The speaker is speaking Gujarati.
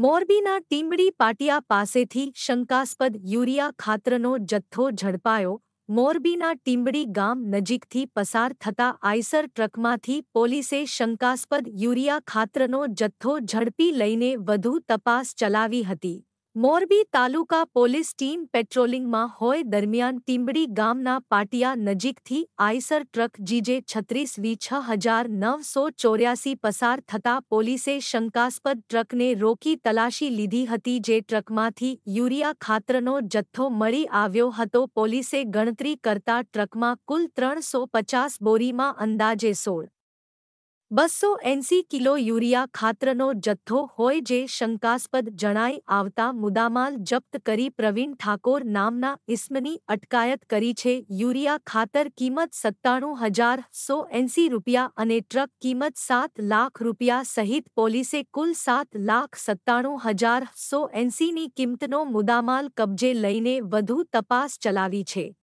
મોરબીના ટીમડી પાટિયા પાસેથી શંકાસ્પદ યુરિયા ખાતરનો જથ્થો ઝડપાયો મોરબીના ટીમડી ગામ નજીકથી પસાર થતા આઈસર ટ્રકમાંથી પોલીસે શંકાસ્પદ યુરિયા ખાતરનો જથ્થો ઝડપી લઈને વધુ તપાસ ચલાવી હતી મોરબી તાલુકા પોલીસ ટીમ પેટ્રોલિંગમાં હોય દરમિયાન ટીંબડી ગામના પાટિયા નજીકથી આઈસર ટ્રક જીજે છત્રીસ વી છ હજાર નવસો ચોર્યાસી પસાર થતા પોલીસે શંકાસ્પદ ટ્રકને રોકી તલાશી લીધી હતી જે ટ્રકમાંથી યુરિયા ખાતરનો જથ્થો મળી આવ્યો હતો પોલીસે ગણતરી કરતા ટ્રકમાં કુલ ત્રણસો પચાસ બોરીમાં અંદાજે સોળ બસો એંસી કિલો યુરિયા ખાતરનો જથ્થો હોય જે શંકાસ્પદ જણાઈ આવતા મુદામાલ જપ્ત કરી પ્રવીણ ઠાકોર નામના ઇસ્મની અટકાયત કરી છે યુરિયા ખાતર કિંમત સત્તાણું હજાર સો એંસી રૂપિયા અને ટ્રક કિંમત સાત લાખ રૂપિયા સહિત પોલીસે કુલ સાત લાખ સત્તાણું હજાર સો એંસીની કિંમતનો મુદામાલ કબજે લઈને વધુ તપાસ ચલાવી છે